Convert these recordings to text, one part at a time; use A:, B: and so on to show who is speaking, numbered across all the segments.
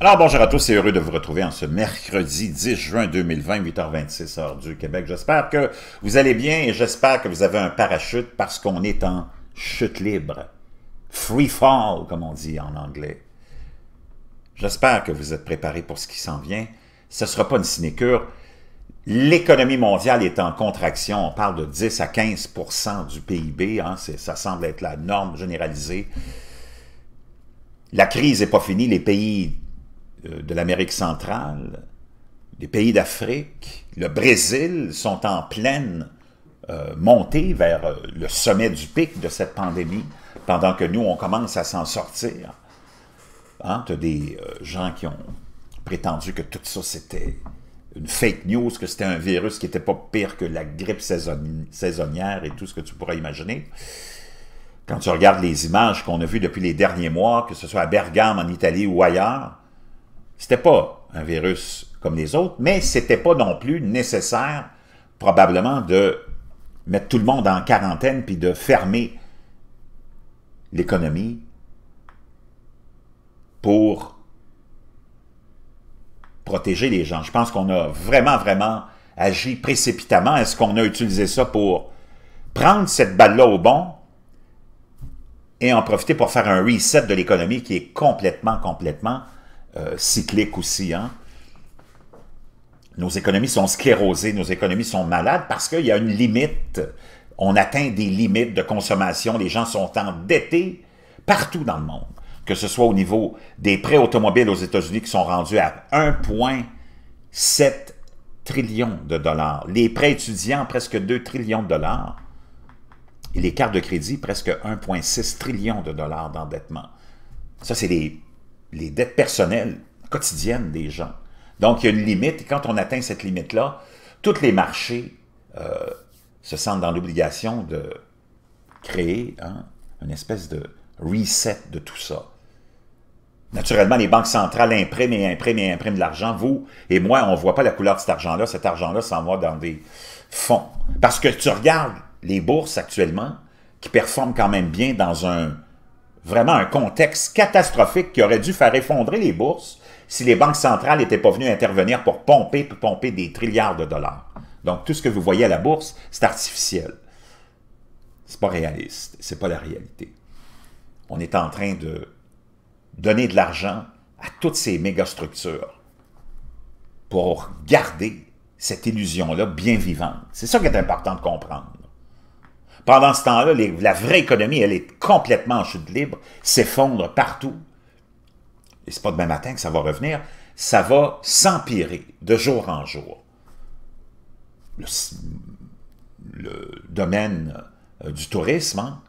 A: Alors bonjour à tous c'est heureux de vous retrouver en ce mercredi 10 juin 2020, 8h26 heure du Québec. J'espère que vous allez bien et j'espère que vous avez un parachute parce qu'on est en chute libre. Free fall, comme on dit en anglais. J'espère que vous êtes préparés pour ce qui s'en vient. Ce ne sera pas une sinécure. L'économie mondiale est en contraction. On parle de 10 à 15 du PIB. Hein. Ça semble être la norme généralisée. La crise n'est pas finie. Les pays euh, de l'Amérique centrale, des pays d'Afrique, le Brésil sont en pleine euh, montée vers euh, le sommet du pic de cette pandémie, pendant que nous, on commence à s'en sortir. Hein? Tu as des gens qui ont prétendu que tout ça, c'était une fake news, que c'était un virus qui n'était pas pire que la grippe saisonnière et tout ce que tu pourrais imaginer. Quand tu regardes les images qu'on a vues depuis les derniers mois, que ce soit à Bergame en Italie ou ailleurs, c'était pas un virus comme les autres, mais c'était pas non plus nécessaire, probablement, de mettre tout le monde en quarantaine puis de fermer l'économie pour protéger les gens. Je pense qu'on a vraiment, vraiment agi précipitamment. Est-ce qu'on a utilisé ça pour prendre cette balle-là au bon et en profiter pour faire un reset de l'économie qui est complètement, complètement euh, cyclique aussi. Hein? Nos économies sont sclérosées, nos économies sont malades parce qu'il y a une limite. On atteint des limites de consommation. Les gens sont endettés partout dans le monde, que ce soit au niveau des prêts automobiles aux États-Unis qui sont rendus à 1,7 trillion de dollars, les prêts étudiants presque 2 trillions de dollars, et les cartes de crédit presque 1,6 trillion de dollars d'endettement. Ça, c'est des les dettes personnelles, quotidiennes des gens. Donc, il y a une limite, et quand on atteint cette limite-là, tous les marchés euh, se sentent dans l'obligation de créer hein, une espèce de reset de tout ça. Naturellement, les banques centrales impriment et impriment et impriment de l'argent. Vous et moi, on ne voit pas la couleur de cet argent-là. Cet argent-là s'en dans des fonds. Parce que tu regardes les bourses actuellement qui performent quand même bien dans un vraiment un contexte catastrophique qui aurait dû faire effondrer les bourses si les banques centrales n'étaient pas venues intervenir pour pomper, pour pomper des trilliards de dollars. Donc, tout ce que vous voyez à la bourse, c'est artificiel. C'est pas réaliste. C'est pas la réalité. On est en train de donner de l'argent à toutes ces mégastructures pour garder cette illusion-là bien vivante. C'est ça qui est important de comprendre. Pendant ce temps-là, la vraie économie, elle est complètement en chute libre, s'effondre partout. Et c'est pas demain matin que ça va revenir. Ça va s'empirer de jour en jour. Le, domaine euh, du tourisme hein,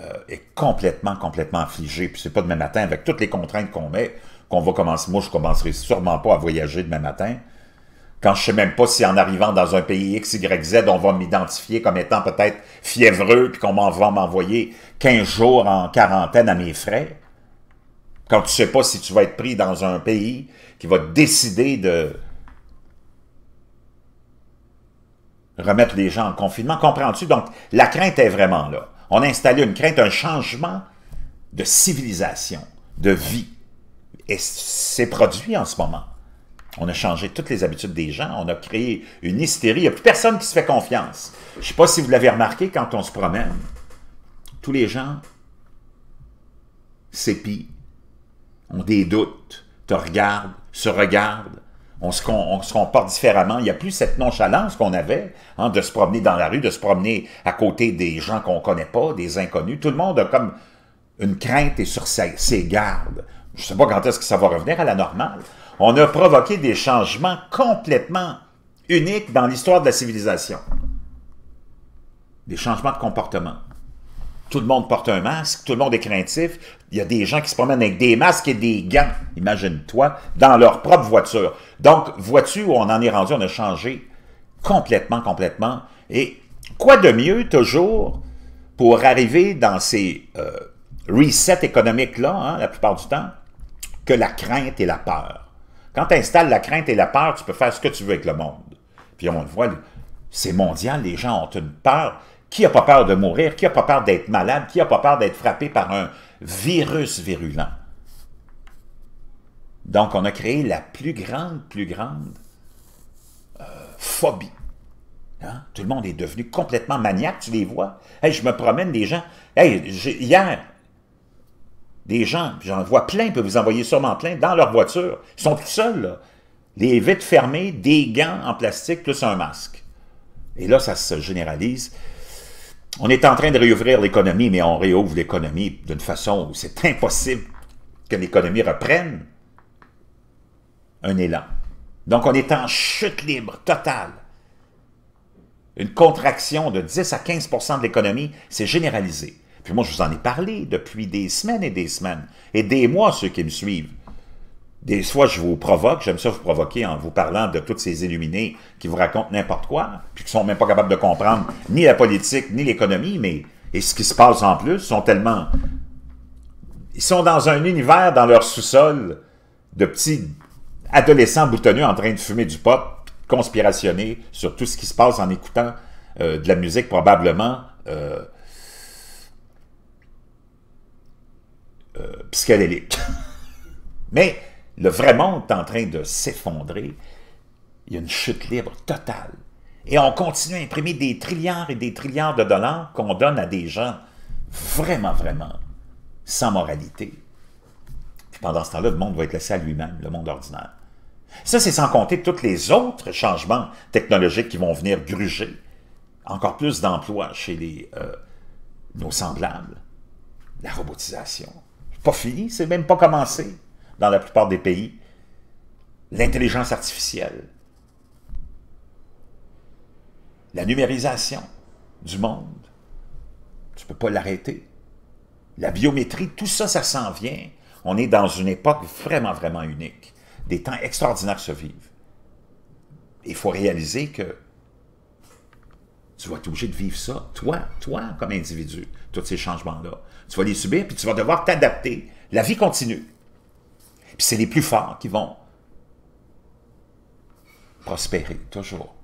A: euh, est complètement, complètement affligé. Puis c'est pas demain matin, avec toutes les contraintes qu'on met, qu'on va commencer. Moi, je commencerai sûrement pas à voyager demain matin quand je sais même pas si en arrivant dans un pays X, Y, Z, on va m'identifier comme étant peut-être fiévreux, puis qu'on va m'envoyer 15 jours en quarantaine à mes frais. Quand tu sais pas si tu vas être pris dans un pays qui va décider de remettre les gens en confinement, comprends-tu? Donc, la crainte est vraiment là. On a installé une crainte, un changement de civilisation, de vie. Et c'est produit en ce moment. On a changé toutes les habitudes des gens. On a créé une hystérie. Il n'y a plus personne qui se fait confiance. Je ne sais pas si vous l'avez remarqué quand on se promène. Tous les gens s'épient, ont des doutes, te regardent, se regardent. On se, on se comporte différemment. Il n'y a plus cette nonchalance qu'on avait hein, de se promener dans la rue, de se promener à côté des gens qu'on ne connaît pas, des inconnus. Tout le monde a comme une crainte et sur ses, ses gardes. Je ne sais pas quand est-ce que ça va revenir à la normale on a provoqué des changements complètement uniques dans l'histoire de la civilisation. Des changements de comportement. Tout le monde porte un masque, tout le monde est craintif. Il y a des gens qui se promènent avec des masques et des gants, imagine-toi, dans leur propre voiture. Donc, vois-tu où on en est rendu? On a changé complètement, complètement. Et quoi de mieux toujours pour arriver dans ces euh, resets économiques-là, hein, la plupart du temps, que la crainte et la peur. Quand tu installes la crainte et la peur, tu peux faire ce que tu veux avec le monde. Puis on le voit, c'est mondial, les gens ont une peur. Qui n'a pas peur de mourir? Qui n'a pas peur d'être malade? Qui n'a pas peur d'être frappé par un virus virulent? Donc, on a créé la plus grande, plus grande euh, phobie. Hein? Tout le monde est devenu complètement maniaque, tu les vois. Hey, je me promène, des gens. Hey, hier, des gens, j'en vois plein, peuvent vous envoyer sûrement plein, dans leur voiture. Ils sont tout seuls, Les vitres fermées, des gants en plastique, plus un masque. Et là, ça se généralise. On est en train de réouvrir l'économie, mais on réouvre l'économie d'une façon où c'est impossible que l'économie reprenne un élan. Donc, on est en chute libre totale. Une contraction de 10 à 15 de l'économie, c'est généralisé moi, je vous en ai parlé depuis des semaines et des semaines, et des mois, ceux qui me suivent. Des fois, je vous provoque, j'aime ça vous provoquer en vous parlant de tous ces illuminés qui vous racontent n'importe quoi, puis qui sont même pas capables de comprendre ni la politique, ni l'économie, mais et ce qui se passe en plus, sont tellement... Ils sont dans un univers, dans leur sous-sol, de petits adolescents boutonneux en train de fumer du pop, conspirationnés sur tout ce qui se passe en écoutant euh, de la musique probablement... Euh, psychédélique. Mais le vrai monde est en train de s'effondrer. Il y a une chute libre totale. Et on continue à imprimer des trilliards et des trilliards de dollars qu'on donne à des gens vraiment, vraiment sans moralité. pendant ce temps-là, le monde va être laissé à lui-même, le monde ordinaire. Ça, c'est sans compter tous les autres changements technologiques qui vont venir gruger encore plus d'emplois chez les, euh, nos semblables. La robotisation, pas fini, c'est même pas commencé dans la plupart des pays. L'intelligence artificielle. La numérisation du monde. Tu ne peux pas l'arrêter. La biométrie, tout ça, ça s'en vient. On est dans une époque vraiment, vraiment unique. Des temps extraordinaires se vivent. Il faut réaliser que tu vas être obligé de vivre ça, toi, toi, comme individu, tous ces changements-là. Tu vas les subir, puis tu vas devoir t'adapter. La vie continue. Puis c'est les plus forts qui vont prospérer, toujours.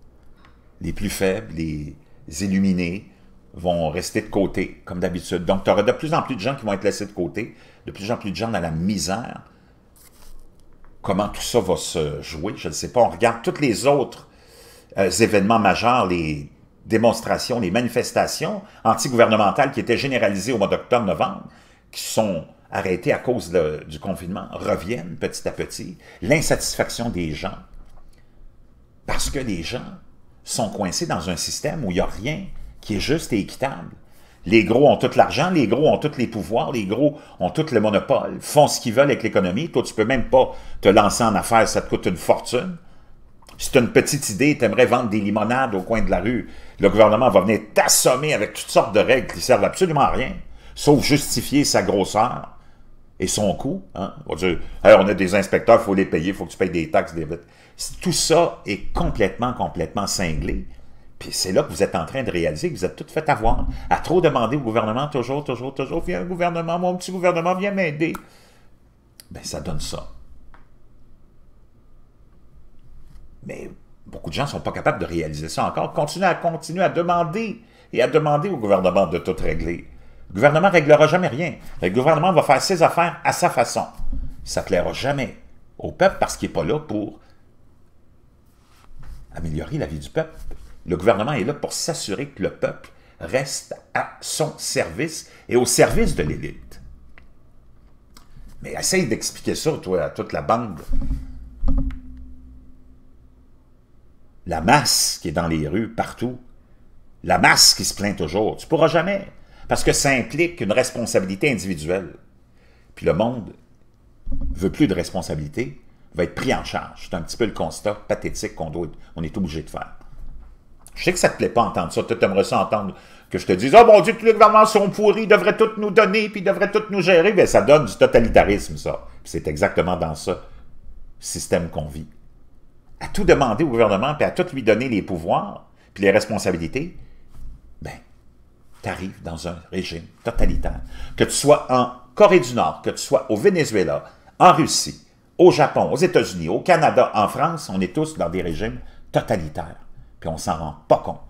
A: Les plus faibles, les illuminés, vont rester de côté, comme d'habitude. Donc, tu auras de plus en plus de gens qui vont être laissés de côté, de plus en plus de gens dans la misère. Comment tout ça va se jouer, je ne sais pas. On regarde tous les autres euh, événements majeurs, les démonstrations, les manifestations antigouvernementales qui étaient généralisées au mois d'octobre-novembre, qui sont arrêtées à cause du confinement, reviennent petit à petit. L'insatisfaction des gens, parce que les gens sont coincés dans un système où il n'y a rien qui est juste et équitable. Les gros ont tout l'argent, les gros ont tous les pouvoirs, les gros ont tout le monopole, font ce qu'ils veulent avec l'économie. Toi, tu peux même pas te lancer en affaires, ça te coûte une fortune. Si tu as une petite idée, tu aimerais vendre des limonades au coin de la rue, le gouvernement va venir t'assommer avec toutes sortes de règles qui servent absolument à rien, sauf justifier sa grosseur et son coût. Hein. On, dire, on a des inspecteurs, il faut les payer, il faut que tu payes des taxes, des... Tout ça est complètement, complètement cinglé. Puis c'est là que vous êtes en train de réaliser que vous êtes tout fait avoir. À trop demander au gouvernement, toujours, toujours, toujours, viens le gouvernement, mon petit gouvernement, viens m'aider. Bien, ça donne ça. Mais beaucoup de gens ne sont pas capables de réaliser ça encore. Continuez à continuer à demander et à demander au gouvernement de tout régler. Le gouvernement ne réglera jamais rien. Le gouvernement va faire ses affaires à sa façon. Ça ne plaira jamais au peuple parce qu'il n'est pas là pour améliorer la vie du peuple. Le gouvernement est là pour s'assurer que le peuple reste à son service et au service de l'élite. Mais essaye d'expliquer ça, toi, à toute la bande la masse qui est dans les rues, partout, la masse qui se plaint toujours. Tu ne pourras jamais, parce que ça implique une responsabilité individuelle. Puis le monde veut plus de responsabilité, va être pris en charge. C'est un petit peu le constat pathétique qu'on on est obligé de faire. Je sais que ça ne te plaît pas entendre ça. Tu aimerais ça entendre que je te dise « Oh ah, bon Dieu, tous les gouvernements sont pourris, ils devraient tout nous donner, puis ils devraient tout nous gérer. » Bien, ça donne du totalitarisme, ça. C'est exactement dans ce système qu'on vit à tout demander au gouvernement, puis à tout lui donner les pouvoirs, puis les responsabilités, ben, tu arrives dans un régime totalitaire. Que tu sois en Corée du Nord, que tu sois au Venezuela, en Russie, au Japon, aux États-Unis, au Canada, en France, on est tous dans des régimes totalitaires. Puis on s'en rend pas compte.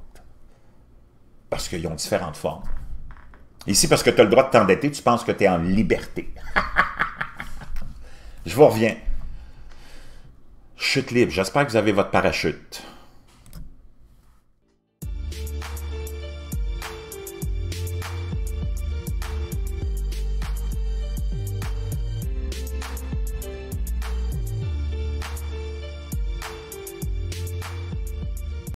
A: Parce qu'ils ont différentes formes. Ici, parce que tu as le droit de t'endetter, tu penses que tu es en liberté. Je vous reviens. J'espère que vous avez votre parachute.